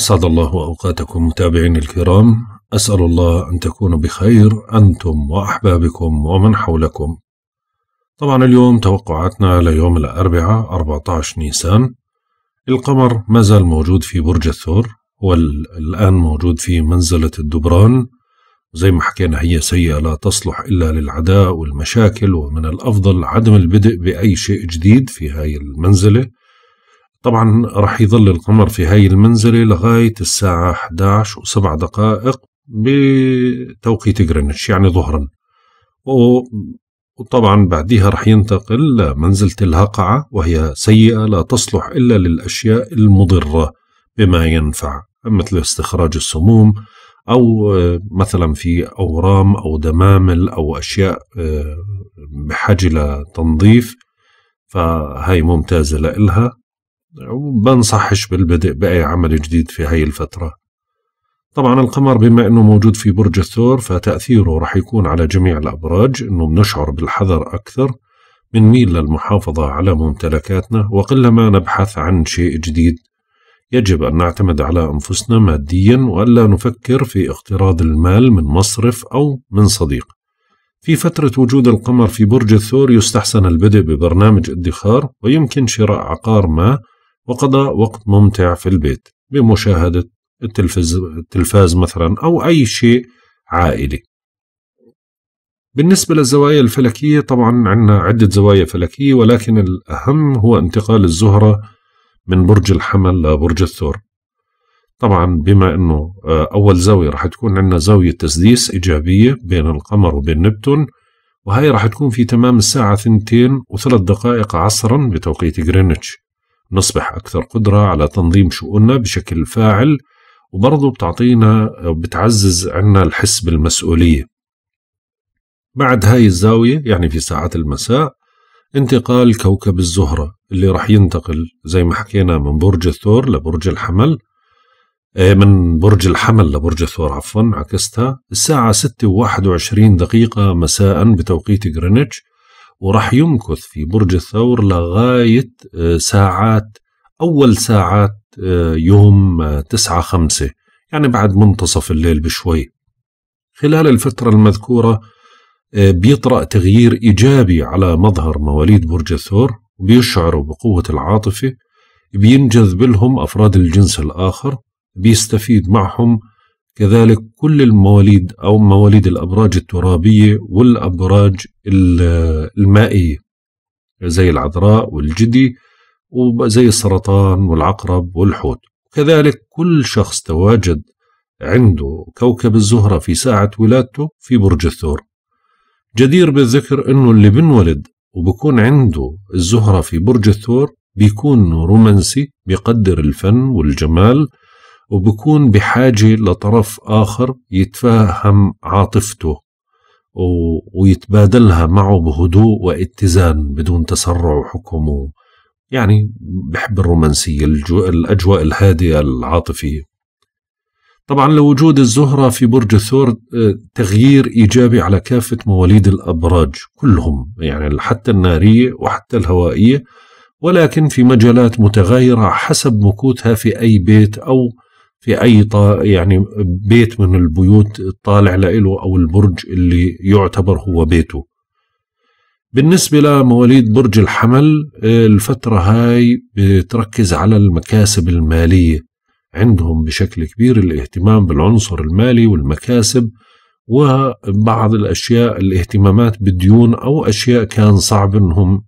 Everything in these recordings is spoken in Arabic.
أسعد الله أوقاتكم متابعين الكرام أسأل الله أن تكونوا بخير أنتم وأحبابكم ومن حولكم طبعا اليوم توقعاتنا ليوم الأربعاء 14 نيسان القمر ما زال موجود في برج الثور والآن موجود في منزلة الدبران زي ما حكينا هي سيئة لا تصلح إلا للعداء والمشاكل ومن الأفضل عدم البدء بأي شيء جديد في هاي المنزلة طبعا راح يظل القمر في هاي المنزلة لغاية الساعة 11 وسبع دقائق بتوقيت جرينتش يعني ظهرا وطبعا بعدها راح ينتقل لمنزلة الهقعة وهي سيئة لا تصلح إلا للأشياء المضرة بما ينفع مثل استخراج السموم أو مثلا في أورام أو دمامل أو أشياء بحاجة لتنظيف فهاي ممتازة لإلها وبنصحش بالبدء بأي عمل جديد في هاي الفترة طبعا القمر بما أنه موجود في برج الثور فتأثيره رح يكون على جميع الأبراج أنه بنشعر بالحذر أكثر بنميل للمحافظة على ممتلكاتنا وقلما نبحث عن شيء جديد يجب أن نعتمد على أنفسنا ماديا وألا نفكر في اقتراض المال من مصرف أو من صديق في فترة وجود القمر في برج الثور يستحسن البدء ببرنامج ادخار ويمكن شراء عقار ما وقضى وقت ممتع في البيت بمشاهدة التلفاز, التلفاز مثلا أو أي شيء عائلي بالنسبة للزوايا الفلكية طبعا عندنا عدة زوايا فلكية ولكن الأهم هو انتقال الزهرة من برج الحمل لبرج الثور طبعا بما أنه آه، أول زاوية راح تكون عندنا زاوية تسديس إيجابية بين القمر وبين نبتون وهي راح تكون في تمام الساعة ثنتين وثلاث دقائق عصرا بتوقيت جرينتش نصبح أكثر قدرة على تنظيم شؤوننا بشكل فاعل وبرضه بتعطينا بتعزز عنا الحس بالمسؤولية بعد هاي الزاوية يعني في ساعات المساء انتقال كوكب الزهرة اللي راح ينتقل زي ما حكينا من برج الثور لبرج الحمل آه، من برج الحمل لبرج الثور عفوا عكستها الساعة 6 و21 دقيقة مساء بتوقيت جرينتش وراح يمكث في برج الثور لغاية آه، ساعات أول ساعات آه، يوم آه، تسعة خمسة يعني بعد منتصف الليل بشوي خلال الفترة المذكورة بيطرأ تغيير إيجابي على مظهر مواليد برج الثور بيشعروا بقوة العاطفة بينجذب لهم أفراد الجنس الآخر بيستفيد معهم كذلك كل المواليد أو مواليد الأبراج الترابية والأبراج المائية زي العذراء والجدي وزي السرطان والعقرب والحوت كذلك كل شخص تواجد عنده كوكب الزهرة في ساعة ولادته في برج الثور جدير بالذكر أنه اللي بنولد وبكون عنده الزهرة في برج الثور بيكون رومانسي بيقدر الفن والجمال وبكون بحاجة لطرف آخر يتفاهم عاطفته ويتبادلها معه بهدوء واتزان بدون تسرع وحكم و... يعني بحب الرومانسية الأجواء الهادئة العاطفية طبعا لوجود الزهرة في برج الثور آه، تغيير إيجابي على كافة مواليد الأبراج كلهم يعني حتى النارية وحتى الهوائية ولكن في مجالات متغايرة حسب مكوتها في أي بيت أو في اي يعني بيت من البيوت الطالع له او البرج اللي يعتبر هو بيته بالنسبة لمواليد برج الحمل الفترة هاي بتركز على المكاسب المالية عندهم بشكل كبير الاهتمام بالعنصر المالي والمكاسب وبعض الأشياء الاهتمامات بالديون أو أشياء كان صعب أنهم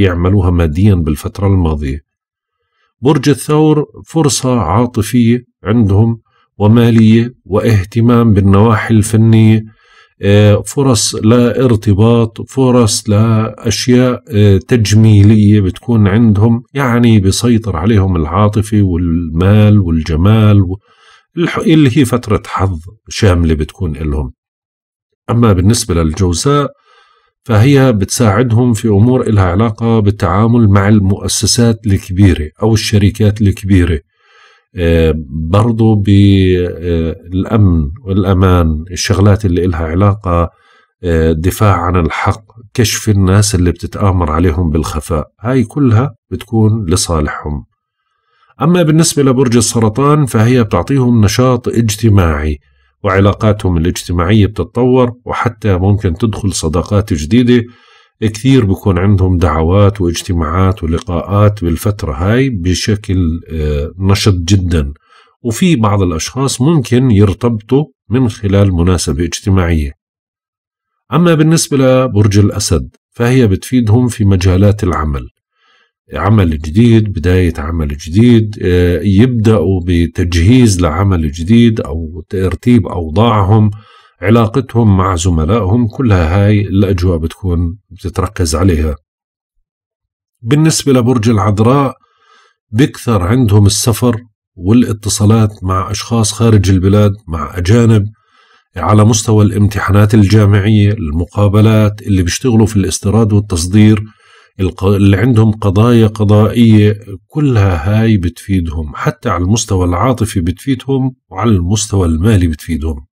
يعملوها ماديا بالفترة الماضية برج الثور فرصة عاطفية عندهم ومالية واهتمام بالنواحي الفنية آه، فرص لارتباط فرص لأشياء آه، تجميلية بتكون عندهم يعني بيسيطر عليهم العاطفة والمال والجمال اللي هي فترة حظ شاملة بتكون لهم أما بالنسبة للجوزاء فهي بتساعدهم في أمور إلها علاقة بالتعامل مع المؤسسات الكبيرة أو الشركات الكبيرة برضو بالأمن والأمان الشغلات اللي إلها علاقة دفاع عن الحق كشف الناس اللي بتتآمر عليهم بالخفاء هاي كلها بتكون لصالحهم أما بالنسبة لبرج السرطان فهي بتعطيهم نشاط اجتماعي وعلاقاتهم الاجتماعية بتتطور وحتى ممكن تدخل صداقات جديدة كثير بكون عندهم دعوات واجتماعات ولقاءات بالفترة هاي بشكل آه، نشط جدا وفي بعض الأشخاص ممكن يرتبطوا من خلال مناسبة اجتماعية أما بالنسبة لبرج الأسد فهي بتفيدهم في مجالات العمل عمل جديد بداية عمل جديد آه، يبدأوا بتجهيز لعمل جديد أو ترتيب أوضاعهم علاقتهم مع زملائهم كلها هاي الأجواء بتكون بتتركز عليها بالنسبة لبرج العذراء بيكثر عندهم السفر والاتصالات مع أشخاص خارج البلاد مع أجانب على مستوى الامتحانات الجامعية المقابلات اللي بيشتغلوا في الاستيراد والتصدير اللي عندهم قضايا قضائية كلها هاي بتفيدهم حتى على المستوى العاطفي بتفيدهم وعلى المستوى المالي بتفيدهم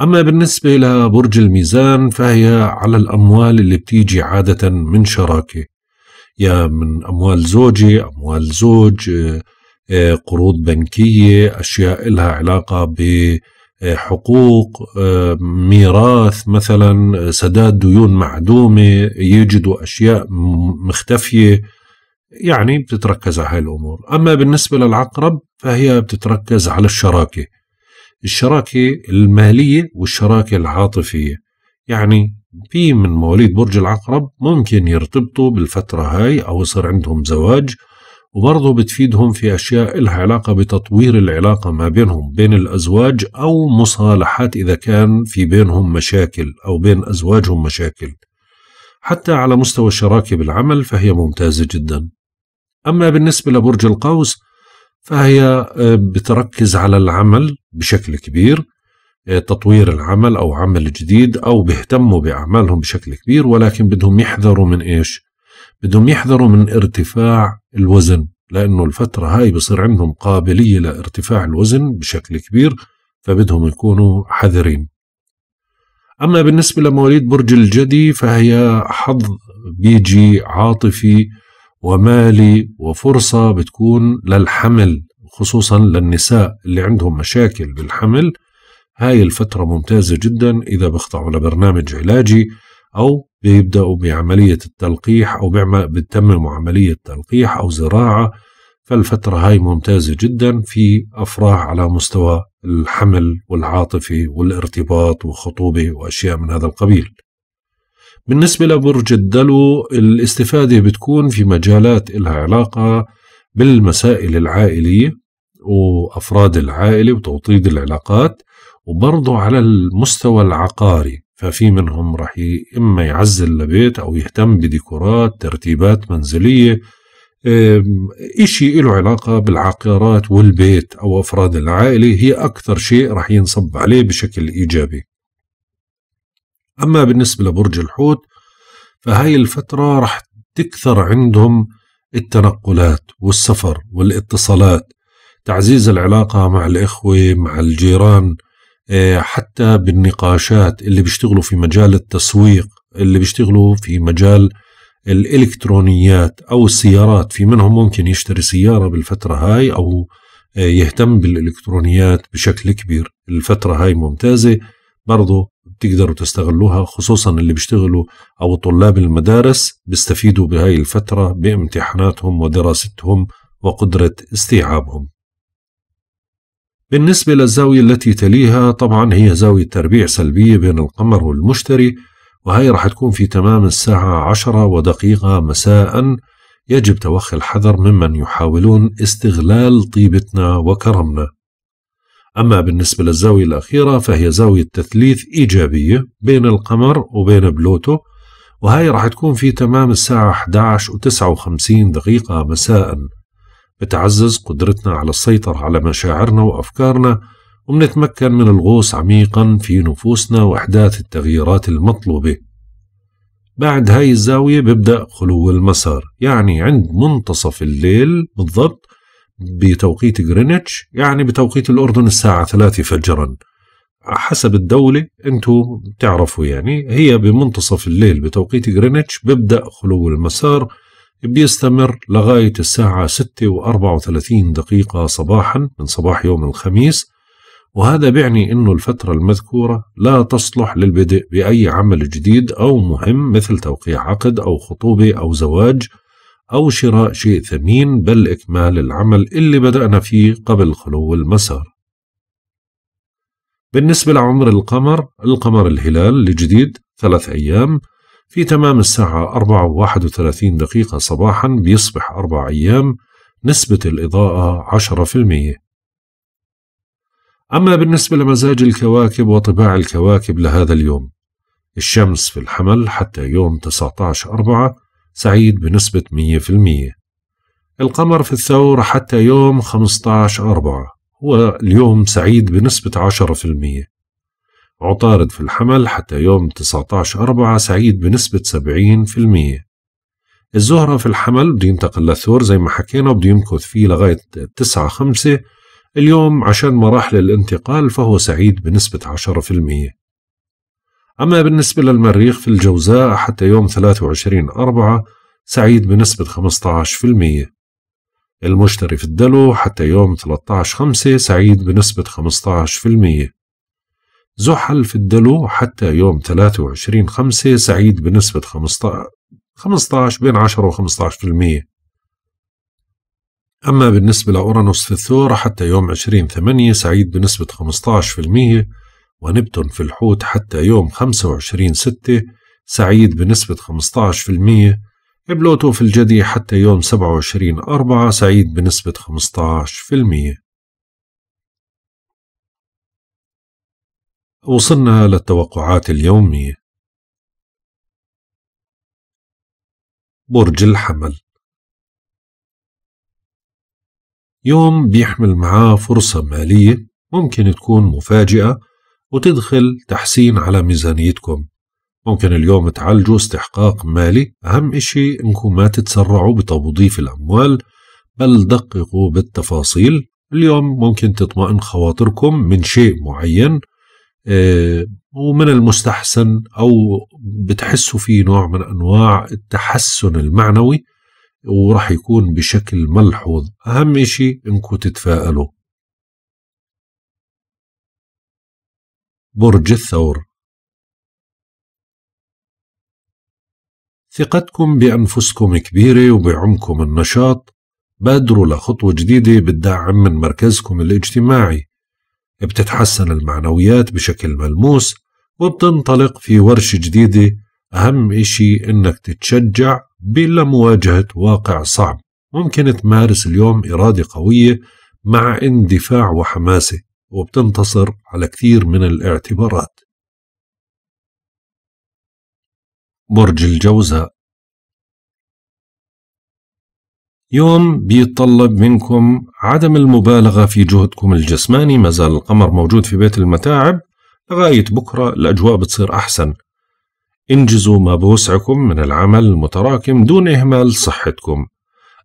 أما بالنسبة لبرج الميزان فهي على الأموال اللي بتيجي عادة من شراكة يا من أموال زوجة أموال زوج آه، آه، قروض بنكية أشياء لها علاقة بحقوق آه، ميراث مثلا سداد ديون معدومة يجدوا أشياء مختفية يعني بتتركز على هاي الأمور أما بالنسبة للعقرب فهي بتتركز على الشراكة الشراكة المالية والشراكة العاطفية يعني في من مواليد برج العقرب ممكن يرتبطوا بالفترة هاي أو يصير عندهم زواج وبرضه بتفيدهم في أشياء إلها علاقة بتطوير العلاقة ما بينهم بين الأزواج أو مصالحات إذا كان في بينهم مشاكل أو بين أزواجهم مشاكل حتى على مستوى الشراكة بالعمل فهي ممتازة جدا أما بالنسبة لبرج القوس فهي آه، بتركز على العمل بشكل كبير آه، تطوير العمل أو عمل جديد أو بيهتموا بأعمالهم بشكل كبير ولكن بدهم يحذروا من إيش بدهم يحذروا من ارتفاع الوزن لأنه الفترة هاي بصير عندهم قابلية لارتفاع الوزن بشكل كبير فبدهم يكونوا حذرين أما بالنسبة لمواليد برج الجدي فهي حظ بيجي عاطفي ومالي وفرصة بتكون للحمل خصوصا للنساء اللي عندهم مشاكل بالحمل هاي الفترة ممتازة جدا إذا بيخضعوا لبرنامج علاجي أو بيبدأوا بعملية التلقيح أو بتمموا عملية تلقيح أو زراعة فالفترة هاي ممتازة جدا في أفراح على مستوى الحمل والعاطفي والارتباط وخطوبة وأشياء من هذا القبيل بالنسبة لبرج الدلو الاستفادة بتكون في مجالات إلها علاقة بالمسائل العائلية وأفراد العائلة وتوطيد العلاقات وبرضه على المستوى العقاري ففي منهم رح إما يعزل لبيت أو يهتم بديكورات ترتيبات منزلية إشي له علاقة بالعقارات والبيت أو أفراد العائلة هي أكثر شيء رح ينصب عليه بشكل إيجابي أما بالنسبة لبرج الحوت فهاي الفترة رح تكثر عندهم التنقلات والسفر والاتصالات تعزيز العلاقة مع الإخوة مع الجيران آه، حتى بالنقاشات اللي بيشتغلوا في مجال التسويق اللي بيشتغلوا في مجال الإلكترونيات أو السيارات في منهم ممكن يشتري سيارة بالفترة هاي أو آه، يهتم بالإلكترونيات بشكل كبير الفترة هاي ممتازة برضه بتقدروا تستغلوها خصوصا اللي بيشتغلوا أو طلاب المدارس بيستفيدوا بهاي الفترة بامتحاناتهم ودراستهم وقدرة استيعابهم بالنسبة للزاوية التي تليها طبعا هي زاوية تربيع سلبية بين القمر والمشتري وهي راح تكون في تمام الساعة عشرة ودقيقة مساء يجب توخي الحذر ممن يحاولون استغلال طيبتنا وكرمنا أما بالنسبة للزاوية الأخيرة فهي زاوية تثليث إيجابية بين القمر وبين بلوتو وهي راح تكون في تمام الساعة 11 و59 دقيقة مساء بتعزز قدرتنا على السيطرة على مشاعرنا وأفكارنا وبنتمكن من الغوص عميقا في نفوسنا وإحداث التغييرات المطلوبة بعد هاي الزاوية ببدأ خلو المسار يعني عند منتصف الليل بالضبط بتوقيت غرينتش يعني بتوقيت الأردن الساعة ثلاثة فجرا حسب الدولة أنتوا بتعرفوا يعني هي بمنتصف الليل بتوقيت غرينتش بيبدأ خلو المسار بيستمر لغاية الساعة ستة وأربعة وثلاثين دقيقة صباحا من صباح يوم الخميس وهذا بيعني أنه الفترة المذكورة لا تصلح للبدء بأي عمل جديد أو مهم مثل توقيع عقد أو خطوبة أو زواج أو شراء شيء ثمين بل إكمال العمل اللي بدأنا فيه قبل خلو المسار بالنسبة لعمر القمر القمر الهلال الجديد ثلاث أيام في تمام الساعة 4 و 31 دقيقة صباحا بيصبح أربع أيام نسبة الإضاءة 10% أما بالنسبة لمزاج الكواكب وطباع الكواكب لهذا اليوم الشمس في الحمل حتى يوم 19 أربعة سعيد بنسبة 100% القمر في الثور حتى يوم 15 أربعة هو اليوم سعيد بنسبة 10% عطارد في الحمل حتى يوم 19 أربعة سعيد بنسبة 70% الزهرة في الحمل بده ينتقل للثور زي ما حكينا وبده يمكث فيه لغاية 9 5 اليوم عشان مراحل الانتقال فهو سعيد بنسبة 10% أما بالنسبة للمريخ في الجوزاء حتى يوم 23 أربعة سعيد بنسبة 15% المشتري في الدلو حتى يوم 13 خمسة سعيد بنسبة 15% زحل في الدلو حتى يوم 23 خمسة سعيد بنسبة 15 بين 10 و 15% أما بالنسبة لأورانوس في الثور حتى يوم 20 8 سعيد بنسبة 15% ونبتون في الحوت حتى يوم 25 6 سعيد بنسبة 15% بلوتو في الجدي حتى يوم 27 4 سعيد بنسبة 15% وصلنا للتوقعات اليومية برج الحمل يوم بيحمل معاه فرصة مالية ممكن تكون مفاجئة وتدخل تحسين على ميزانيتكم ممكن اليوم تعالجوا استحقاق مالي أهم إشي إنكم ما تتسرعوا بتوظيف الأموال بل دققوا بالتفاصيل اليوم ممكن تطمئن خواطركم من شيء معين آه، ومن المستحسن أو بتحسوا في نوع من أنواع التحسن المعنوي ورح يكون بشكل ملحوظ أهم إشي إنكم تتفائلوا برج الثور ثقتكم بأنفسكم كبيرة وبعمكم النشاط بادروا لخطوة جديدة بالدعم من مركزكم الاجتماعي بتتحسن المعنويات بشكل ملموس وبتنطلق في ورشة جديدة أهم إشي إنك تتشجع بلا مواجهة واقع صعب ممكن تمارس اليوم إرادة قوية مع اندفاع وحماسة وبتنتصر على كثير من الاعتبارات برج الجوزاء يوم بيتطلب منكم عدم المبالغة في جهدكم الجسماني ما زال القمر موجود في بيت المتاعب لغاية بكرة الأجواء بتصير أحسن انجزوا ما بوسعكم من العمل المتراكم دون إهمال صحتكم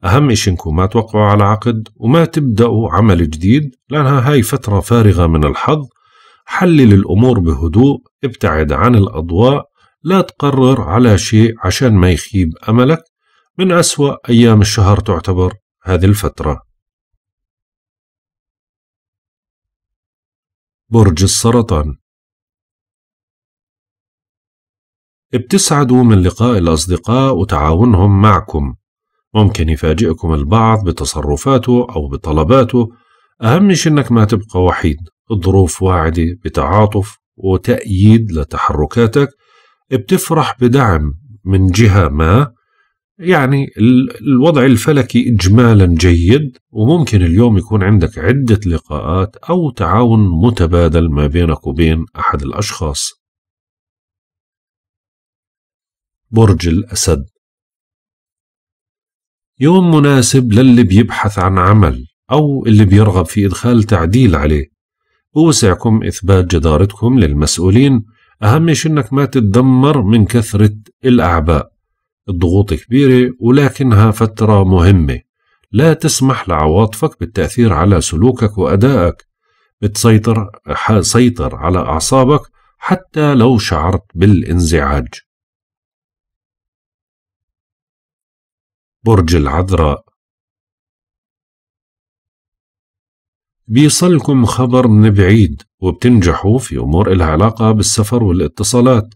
أهم إنكم ما توقعوا على عقد وما تبدأوا عمل جديد لأنها هاي فترة فارغة من الحظ حلل الأمور بهدوء ابتعد عن الأضواء لا تقرر على شيء عشان ما يخيب أملك من أسوأ أيام الشهر تعتبر هذه الفترة برج السرطان بتسعدوا من لقاء الأصدقاء وتعاونهم معكم ممكن يفاجئكم البعض بتصرفاته أو بطلباته أهم شيء إنك ما تبقى وحيد الظروف واعدة بتعاطف وتأييد لتحركاتك بتفرح بدعم من جهة ما يعني الوضع الفلكي إجمالا جيد وممكن اليوم يكون عندك عدة لقاءات أو تعاون متبادل ما بينك وبين أحد الأشخاص برج الأسد يوم مناسب للي بيبحث عن عمل أو اللي بيرغب في إدخال تعديل عليه بوسعكم إثبات جدارتكم للمسؤولين أهم شيء إنك ما تتدمر من كثرة الأعباء الضغوط كبيرة ولكنها فترة مهمة لا تسمح لعواطفك بالتأثير على سلوكك وأدائك بتسيطر سيطر على أعصابك حتى لو شعرت بالانزعاج برج العذراء بيصلكم خبر من بعيد وبتنجحوا في أمور إلها علاقة بالسفر والاتصالات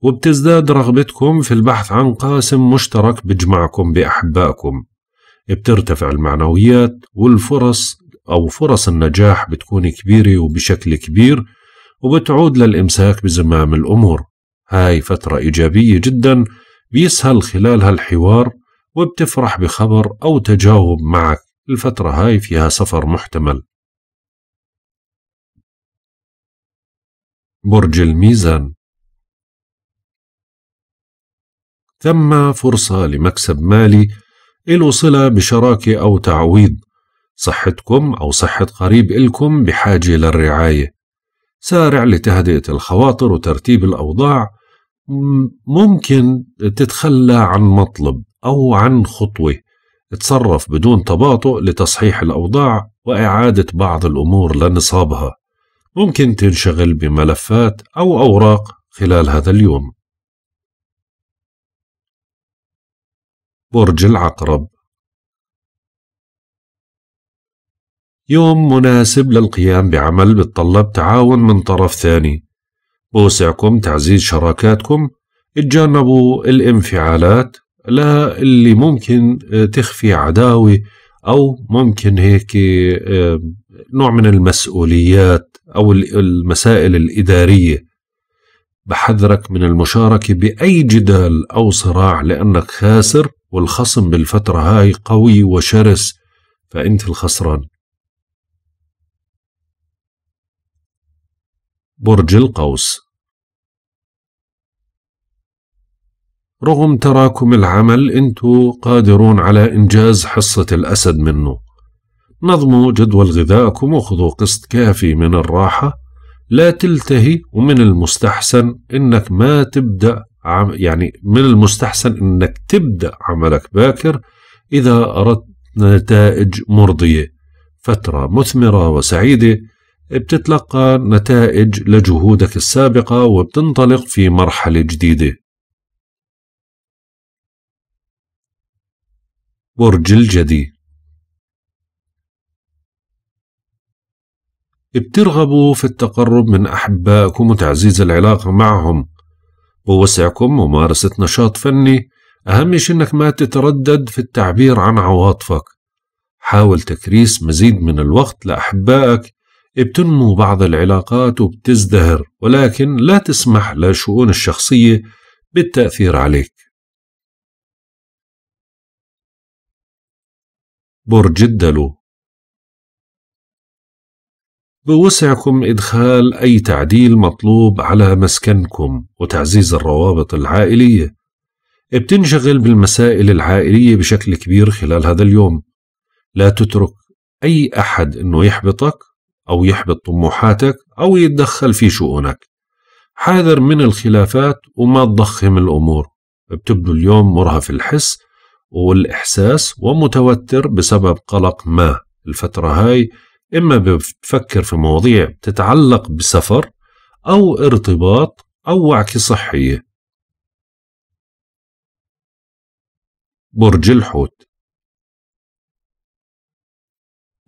وبتزداد رغبتكم في البحث عن قاسم مشترك بجمعكم بأحبائكم بترتفع المعنويات والفرص أو فرص النجاح بتكون كبيرة وبشكل كبير وبتعود للإمساك بزمام الأمور هاي فترة إيجابية جدا بيسهل خلالها الحوار وبتفرح بخبر أو تجاوب معك الفترة هاي فيها سفر محتمل برج الميزان ثم فرصة لمكسب مالي إلو صلة بشراكة أو تعويض صحتكم أو صحة قريب إلكم بحاجة للرعاية سارع لتهدئة الخواطر وترتيب الأوضاع ممكن تتخلى عن مطلب أو عن خطوة تصرف بدون تباطؤ لتصحيح الأوضاع وإعادة بعض الأمور لنصابها ممكن تنشغل بملفات أو أوراق خلال هذا اليوم برج العقرب يوم مناسب للقيام بعمل بتطلب تعاون من طرف ثاني بوسعكم تعزيز شراكاتكم اتجنبوا الانفعالات لا اللي ممكن آه، تخفي عداوة أو ممكن هيك آه، نوع من المسؤوليات أو المسائل الإدارية بحذرك من المشاركة بأي جدال أو صراع لأنك خاسر والخصم بالفترة هاي قوي وشرس فأنت الخسران برج القوس رغم تراكم العمل انتوا قادرون على إنجاز حصة الأسد منه نظموا جدول غذائكم وخذوا قسط كافي من الراحة لا تلتهي ومن المستحسن انك ما تبدأ عم يعني من المستحسن انك تبدأ عملك باكر إذا أردت نتائج مرضية فترة مثمرة وسعيدة بتتلقى نتائج لجهودك السابقة وبتنطلق في مرحلة جديدة برج الجدي بترغبوا في التقرب من أحبائكم وتعزيز العلاقة معهم ووسعكم ممارسة نشاط فني أهم شيء أنك ما تتردد في التعبير عن عواطفك حاول تكريس مزيد من الوقت لأحبائك بتنمو بعض العلاقات وبتزدهر ولكن لا تسمح لشؤون الشخصية بالتأثير عليك برج الدلو بوسعكم إدخال أي تعديل مطلوب على مسكنكم وتعزيز الروابط العائلية بتنشغل بالمسائل العائلية بشكل كبير خلال هذا اليوم لا تترك أي أحد أنه يحبطك أو يحبط طموحاتك أو يتدخل في شؤونك حاذر من الخلافات وما تضخم الأمور بتبدو اليوم مرهف الحس والإحساس ومتوتر بسبب قلق ما الفترة هاي إما بتفكر في مواضيع تتعلق بسفر أو ارتباط أو وعكة صحية برج الحوت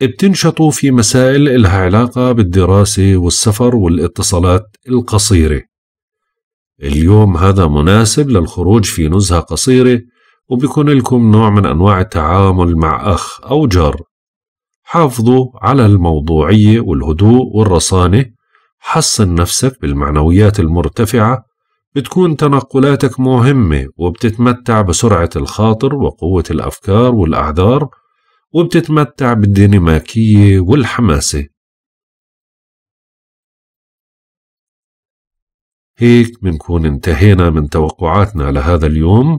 بتنشطوا في مسائل إلها علاقة بالدراسة والسفر والاتصالات القصيرة اليوم هذا مناسب للخروج في نزهة قصيرة وبيكون لكم نوع من أنواع التعامل مع أخ أو جار حافظوا على الموضوعية والهدوء والرصانة حصن نفسك بالمعنويات المرتفعة بتكون تنقلاتك مهمة وبتتمتع بسرعة الخاطر وقوة الأفكار والأعذار وبتتمتع بالديناميكية والحماسة هيك بنكون انتهينا من توقعاتنا لهذا اليوم